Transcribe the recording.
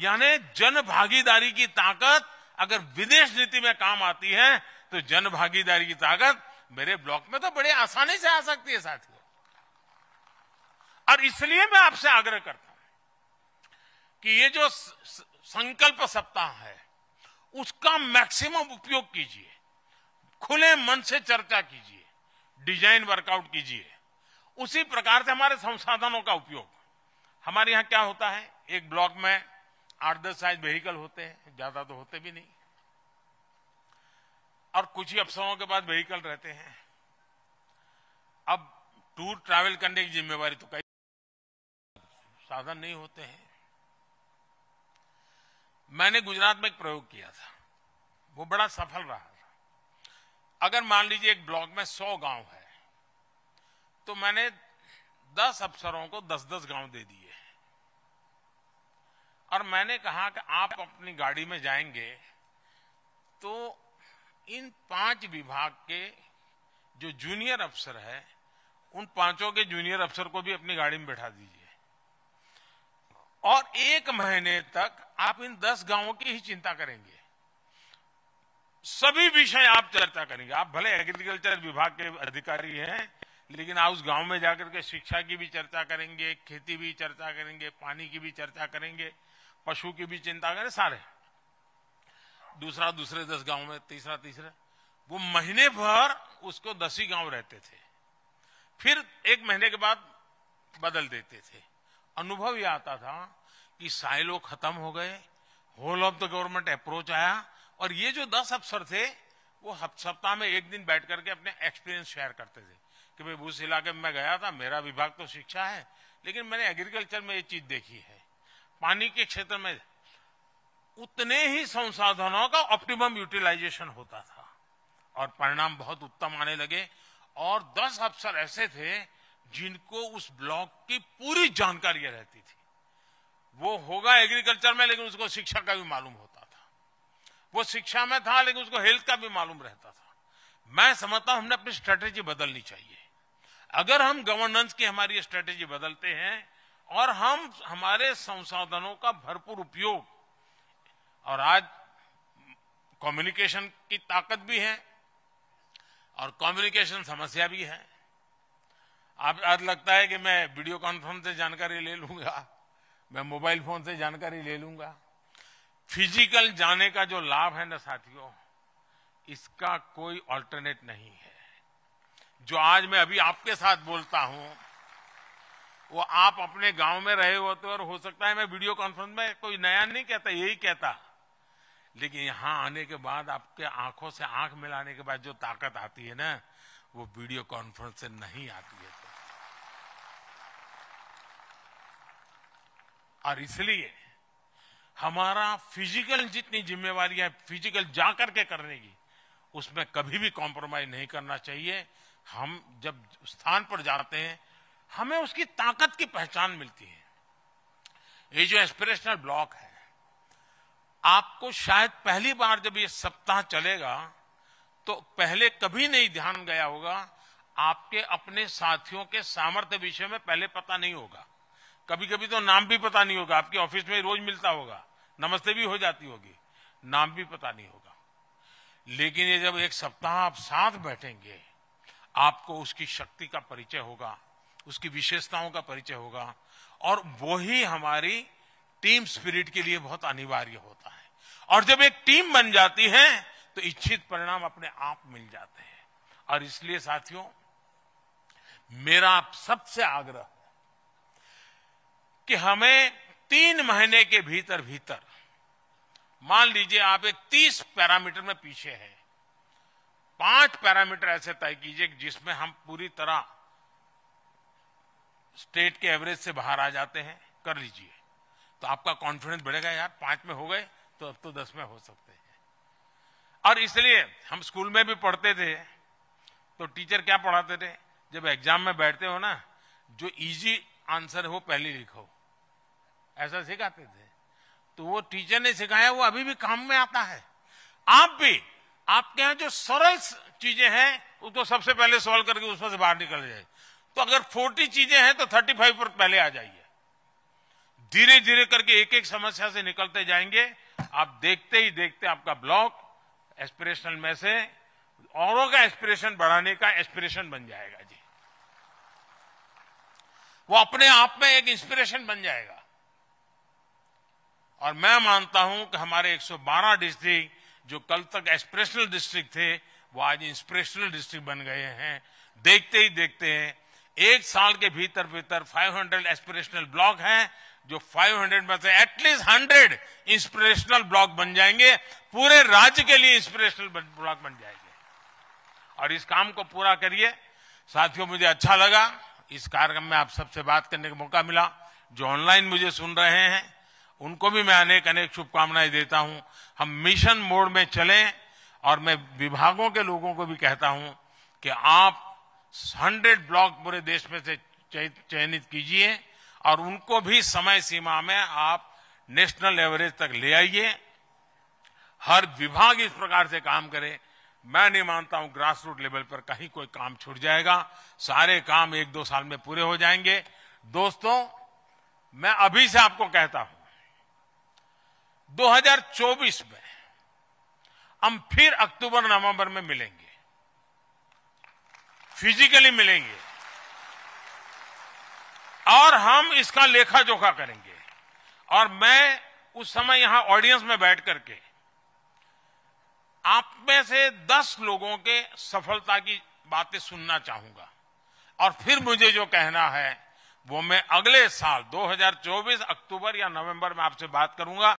यानी जन भागीदारी की ताकत अगर विदेश नीति में काम आती है तो जन भागीदारी की ताकत मेरे ब्लॉक में तो बड़े आसानी से आ सकती है साथियों और इसलिए मैं आपसे आग्रह करता हूं कि ये जो संकल्प सप्ताह है उसका मैक्सिमम उपयोग कीजिए खुले मन से चर्चा कीजिए डिजाइन वर्कआउट कीजिए उसी प्रकार से हमारे संसाधनों का उपयोग हमारे यहां क्या होता है एक ब्लॉक में आठ दस साइज व्हीकल होते हैं ज्यादा तो होते भी नहीं और कुछ ही अफसरों के बाद व्हीकल रहते हैं अब टूर ट्रैवल करने की जिम्मेवारी तो कई साधन नहीं होते हैं मैंने गुजरात में एक प्रयोग किया था वो बड़ा सफल रहा था अगर मान लीजिए एक ब्लॉक में सौ गांव है तो मैंने दस अफसरों को दस दस गांव दे दिए और मैंने कहा कि आप अपनी गाड़ी में जाएंगे तो इन पांच विभाग के जो जूनियर अफसर है उन पांचों के जूनियर अफसर को भी अपनी गाड़ी में बैठा दीजिए और एक महीने तक आप इन दस गांवों की ही चिंता करेंगे सभी विषय आप चर्चा करेंगे आप भले एग्रीकल्चर विभाग के अधिकारी हैं लेकिन आप उस गांव में जाकर के शिक्षा की भी चर्चा करेंगे खेती भी चर्चा करेंगे पानी की भी चर्चा करेंगे पशु की भी चिंता करें सारे दूसरा दूसरे दस गांव में तीसरा तीसरा वो महीने भर उसको दस ही गांव रहते थे फिर एक महीने के बाद बदल देते थे अनुभव यह आता था कि साइलो खत्म हो गए whole of the government approach आया और ये जो दस अफसर थे वो सप्ताह में एक दिन बैठ करके अपने एक्सपीरियंस शेयर करते थे कि भाई उस इलाके में मैं गया था मेरा विभाग तो शिक्षा है लेकिन मैंने एग्रीकल्चर में ये चीज देखी है पानी के क्षेत्र में उतने ही संसाधनों का ऑप्टिमम यूटिलाइजेशन होता था और परिणाम बहुत उत्तम आने लगे और 10 अफसर ऐसे थे जिनको उस ब्लॉक की पूरी जानकारी रहती थी वो होगा एग्रीकल्चर में लेकिन उसको शिक्षा का भी मालूम होता था वो शिक्षा में था लेकिन उसको हेल्थ का भी मालूम रहता था मैं समझता हूं हमने अपनी स्ट्रेटेजी बदलनी चाहिए अगर हम गवर्नेंस की हमारी स्ट्रेटेजी बदलते हैं और हम हमारे संसाधनों का भरपूर उपयोग और आज कम्युनिकेशन की ताकत भी है और कम्युनिकेशन समस्या भी है आप आज लगता है कि मैं वीडियो कॉन्फ्रेंस से जानकारी ले लूंगा मैं मोबाइल फोन से जानकारी ले लूंगा फिजिकल जाने का जो लाभ है ना साथियों इसका कोई ऑल्टरनेट नहीं है जो आज मैं अभी आपके साथ बोलता हूं वो आप अपने गांव में रहे होते और हो सकता है मैं वीडियो कॉन्फ्रेंस में कोई नया नहीं कहता यही कहता लेकिन यहां आने के बाद आपके आंखों से आंख मिलाने के बाद जो ताकत आती है ना वो वीडियो कॉन्फ्रेंस से नहीं आती है तो। और इसलिए हमारा फिजिकल जितनी जिम्मेवार फिजिकल जाकर के करने की उसमें कभी भी कॉम्प्रोमाइज नहीं करना चाहिए हम जब स्थान पर जाते हैं हमें उसकी ताकत की पहचान मिलती है ये जो एस्पिरेशनल ब्लॉक है आपको शायद पहली बार जब ये सप्ताह चलेगा तो पहले कभी नहीं ध्यान गया होगा आपके अपने साथियों के सामर्थ्य विषय में पहले पता नहीं होगा कभी कभी तो नाम भी पता नहीं होगा आपके ऑफिस में रोज मिलता होगा नमस्ते भी हो जाती होगी नाम भी पता नहीं होगा लेकिन ये जब एक सप्ताह आप साथ बैठेंगे आपको उसकी शक्ति का परिचय होगा उसकी विशेषताओं का परिचय होगा और वो ही हमारी टीम स्पिरिट के लिए बहुत अनिवार्य होता है और जब एक टीम बन जाती है तो इच्छित परिणाम अपने आप मिल जाते हैं और इसलिए साथियों मेरा आप सबसे आग्रह कि हमें तीन महीने के भीतर भीतर मान लीजिए आप एक तीस पैरामीटर में पीछे हैं पांच पैरामीटर ऐसे तय कीजिए जिसमें हम पूरी तरह स्टेट के एवरेज से बाहर आ जाते हैं कर लीजिए तो आपका कॉन्फिडेंस बढ़ेगा यार पांच में हो गए तो अब तो दस में हो सकते हैं और इसलिए हम स्कूल में भी पढ़ते थे तो टीचर क्या पढ़ाते थे जब एग्जाम में बैठते हो ना जो इजी आंसर हो पहले लिखो ऐसा सिखाते थे तो वो टीचर ने सिखाया वो अभी भी काम में आता है आप भी आपके यहां जो सरल चीजें हैं उसको सबसे पहले सॉल्व करके उसमें से बाहर निकल जाए तो अगर फोर्टी चीजें हैं तो थर्टी फाइव पर पहले आ जाइए धीरे धीरे करके एक एक समस्या से निकलते जाएंगे आप देखते ही देखते आपका ब्लॉक एस्पिरेशनल में से औरों का एस्पिरेशन बढ़ाने का एस्पिरेशन बन जाएगा जी वो अपने आप में एक इंस्पिरेशन बन जाएगा और मैं मानता हूं कि हमारे 112 डिस्ट्रिक्ट जो कल तक एक्सप्रेशनल डिस्ट्रिक्ट थे वो आज इंस्पिरेशनल डिस्ट्रिक्ट बन गए हैं देखते ही देखते हैं एक साल के भीतर भीतर 500 एस्पिरेशनल ब्लॉक हैं जो 500 में से एटलीस्ट 100 इंस्पिरेशनल ब्लॉक बन जाएंगे पूरे राज्य के लिए इंस्पिरेशनल ब्लॉक बन जाएंगे और इस काम को पूरा करिए साथियों मुझे अच्छा लगा इस कार्यक्रम में आप सबसे बात करने का मौका मिला जो ऑनलाइन मुझे सुन रहे हैं उनको भी मैं अनेक अनेक शुभकामनाएं देता हूं हम मिशन मोड में चलें और मैं विभागों के लोगों को भी कहता हूं कि आप हंड्रेड ब्लॉक पूरे देश में से चयनित कीजिए और उनको भी समय सीमा में आप नेशनल एवरेज तक ले आइए हर विभाग इस प्रकार से काम करे मैं नहीं मानता हूं ग्रासरूट लेवल पर कहीं कोई काम छूट जाएगा सारे काम एक दो साल में पूरे हो जाएंगे दोस्तों मैं अभी से आपको कहता हूं 2024 में हम फिर अक्टूबर नवंबर में मिलेंगे फिजिकली मिलेंगे और हम इसका लेखा जोखा करेंगे और मैं उस समय यहां ऑडियंस में बैठ करके आप में से दस लोगों के सफलता की बातें सुनना चाहूंगा और फिर मुझे जो कहना है वो मैं अगले साल 2024 अक्टूबर या नवंबर में आपसे बात करूंगा